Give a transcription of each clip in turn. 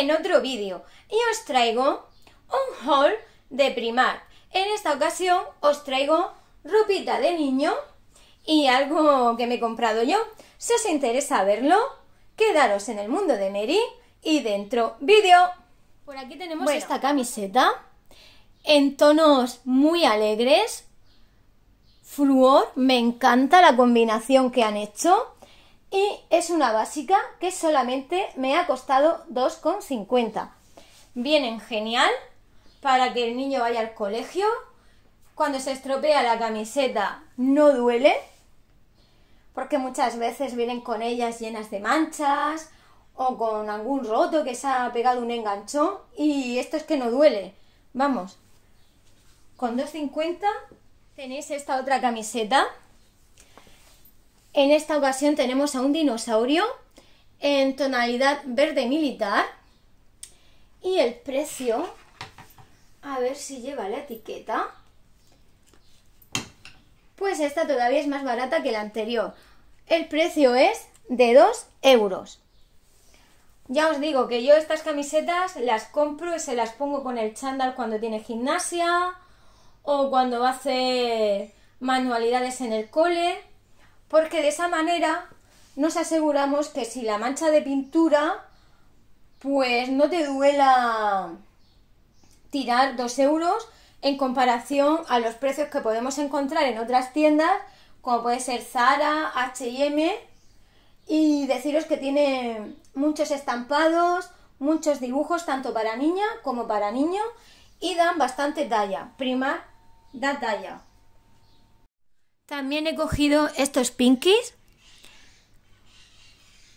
en otro vídeo y os traigo un haul de primar. En esta ocasión os traigo ropita de niño y algo que me he comprado yo. Si os interesa verlo, quedaros en el mundo de Mary y dentro vídeo. Por aquí tenemos esta camiseta en tonos muy alegres. Fluor, me encanta la combinación que han hecho. Y es una básica que solamente me ha costado 2,50. Vienen genial para que el niño vaya al colegio. Cuando se estropea la camiseta no duele, porque muchas veces vienen con ellas llenas de manchas o con algún roto que se ha pegado un enganchón y esto es que no duele. Vamos, con 2,50 tenéis esta otra camiseta en esta ocasión tenemos a un dinosaurio en tonalidad verde militar y el precio, a ver si lleva la etiqueta, pues esta todavía es más barata que la anterior. El precio es de 2 euros. Ya os digo que yo estas camisetas las compro y se las pongo con el chándal cuando tiene gimnasia o cuando hace manualidades en el cole porque de esa manera nos aseguramos que si la mancha de pintura, pues no te duela tirar 2 euros en comparación a los precios que podemos encontrar en otras tiendas, como puede ser Zara, HM, y deciros que tiene muchos estampados, muchos dibujos, tanto para niña como para niño, y dan bastante talla. Primar, da talla. También he cogido estos pinkies.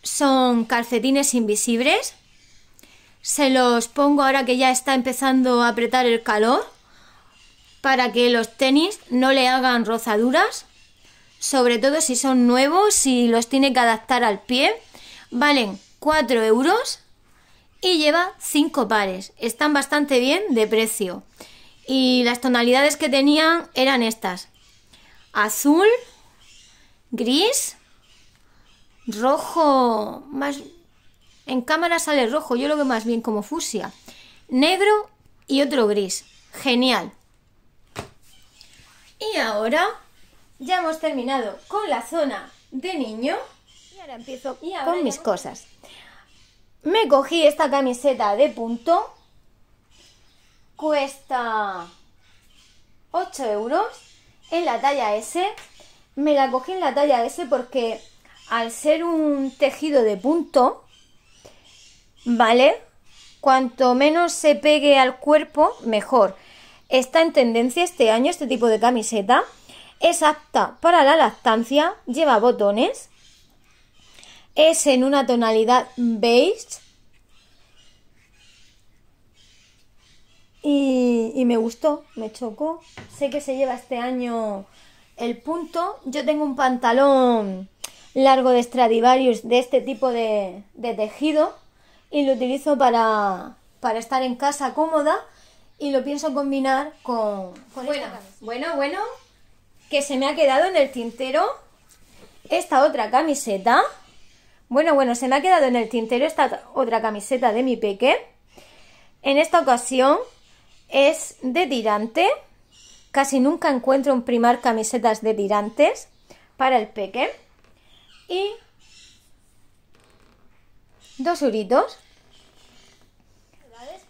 Son calcetines invisibles. Se los pongo ahora que ya está empezando a apretar el calor para que los tenis no le hagan rozaduras, sobre todo si son nuevos, si los tiene que adaptar al pie. Valen 4 euros y lleva 5 pares. Están bastante bien de precio. Y las tonalidades que tenían eran estas, azul, gris, rojo, más en cámara sale rojo, yo lo veo más bien como fusia, negro y otro gris. Genial. Y ahora ya hemos terminado con la zona de niño. Y ahora empiezo con mis cosas. Me cogí esta camiseta de punto. Cuesta 8 euros en la talla S. Me la cogí en la talla S porque al ser un tejido de punto, ¿vale? Cuanto menos se pegue al cuerpo, mejor. Está en tendencia este año este tipo de camiseta. Es apta para la lactancia, lleva botones. Es en una tonalidad beige Y, me gustó, me chocó. Sé que se lleva este año el punto. Yo tengo un pantalón largo de Stradivarius de este tipo de, tejido y lo utilizo para, estar en casa cómoda y lo pienso combinar con, bueno, bueno, bueno, que se me ha quedado en el tintero esta otra camiseta. Bueno, bueno, se me ha quedado en el tintero esta otra camiseta de mi peque. En esta ocasión es de tirante. Casi nunca encuentro en primar camisetas de tirantes para el peque. Y dos uritos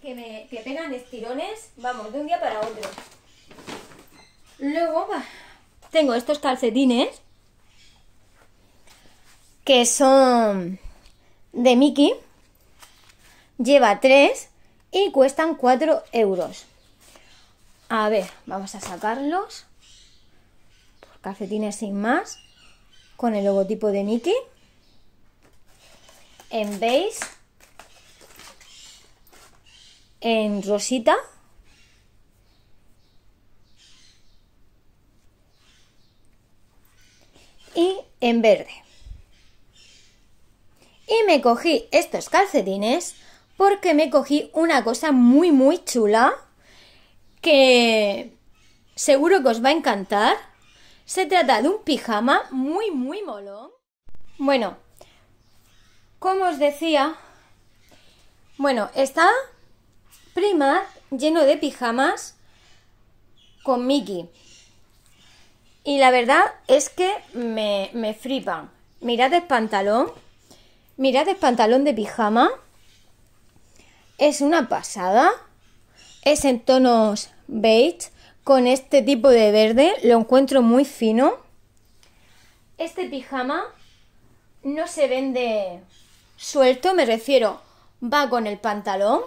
que me pegan estirones, vamos, de un día para otro. Luego tengo estos calcetines que son de Mickey. Lleva tres y cuestan cuatro euros. A ver, vamos a sacarlos. calcetines sin más. Con el logotipo de Mickey. En beige. En rosita. Y en verde. Y me cogí estos calcetines porque me cogí una cosa muy muy chula que seguro que os va a encantar. Se trata de un pijama muy, muy molón. Bueno, como os decía, bueno, está Prima lleno de pijamas con Mickey. Y la verdad es que me, me Mirad el pantalón. Mirad el pantalón de pijama. Es una pasada es en tonos beige con este tipo de verde, lo encuentro muy fino. Este pijama no se vende suelto, me refiero, va con el pantalón.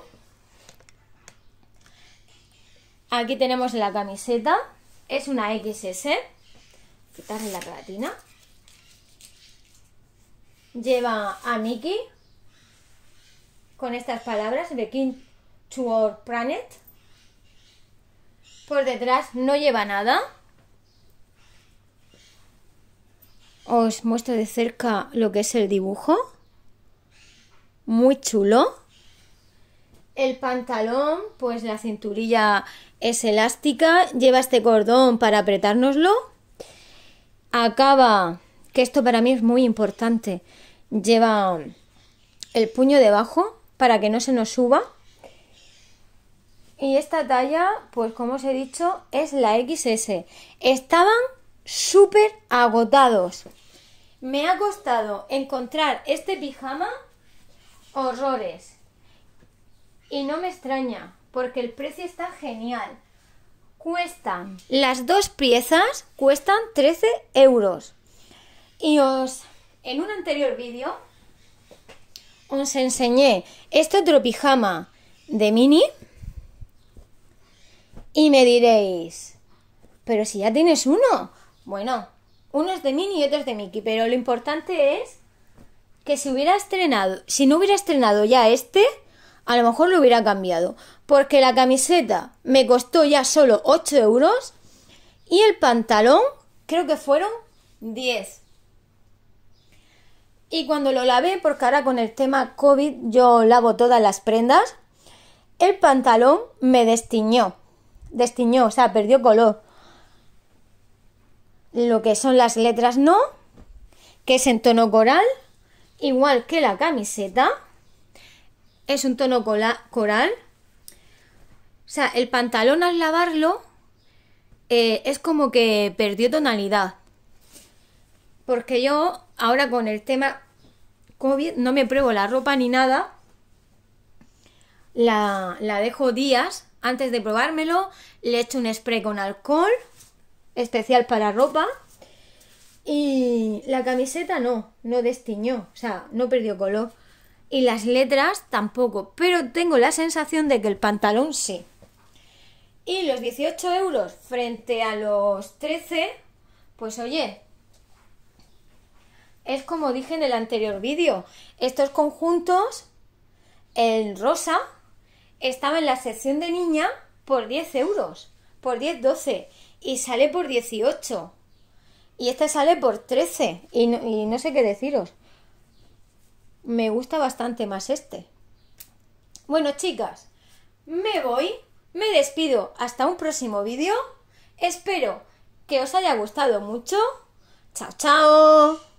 Aquí tenemos la camiseta, es una XS, quitarle la platina. Lleva a Mickey con estas palabras, King to our planet. Por detrás no lleva nada. Os muestro de cerca lo que es el dibujo. Muy chulo. El pantalón, pues la cinturilla es elástica. Lleva este cordón para apretárnoslo. Acaba, que esto para mí es muy importante, lleva el puño debajo para que no se nos suba y esta talla, pues como os he dicho, es la XS. Estaban súper agotados. Me ha costado encontrar este pijama horrores. Y no me extraña, porque el precio está genial. Cuestan, las dos piezas cuestan 13 euros. Y os, en un anterior vídeo, os enseñé este otro pijama de mini y me diréis, pero si ya tienes uno. Bueno, uno es de Minnie y otro es de Mickey, pero lo importante es que si hubiera estrenado, si no hubiera estrenado ya este, a lo mejor lo hubiera cambiado. Porque la camiseta me costó ya solo 8 euros y el pantalón creo que fueron 10. Y cuando lo lavé, porque ahora con el tema COVID yo lavo todas las prendas, el pantalón me destiñó destiñó, o sea, perdió color. Lo que son las letras no, que es en tono coral, igual que la camiseta, es un tono coral. O sea, el pantalón al lavarlo eh, es como que perdió tonalidad. Porque yo ahora con el tema COVID no me pruebo la ropa ni nada. La, la dejo días antes de probármelo, le hecho un spray con alcohol, especial para ropa. Y la camiseta no, no destiñó, o sea, no perdió color. Y las letras tampoco, pero tengo la sensación de que el pantalón sí. Y los 18 euros frente a los 13, pues oye, es como dije en el anterior vídeo, estos conjuntos, en rosa, estaba en la sección de niña por 10 euros, por 10, 12, y sale por 18. Y este sale por 13, y no, y no sé qué deciros. Me gusta bastante más este. Bueno, chicas, me voy, me despido hasta un próximo vídeo. Espero que os haya gustado mucho. ¡Chao, chao!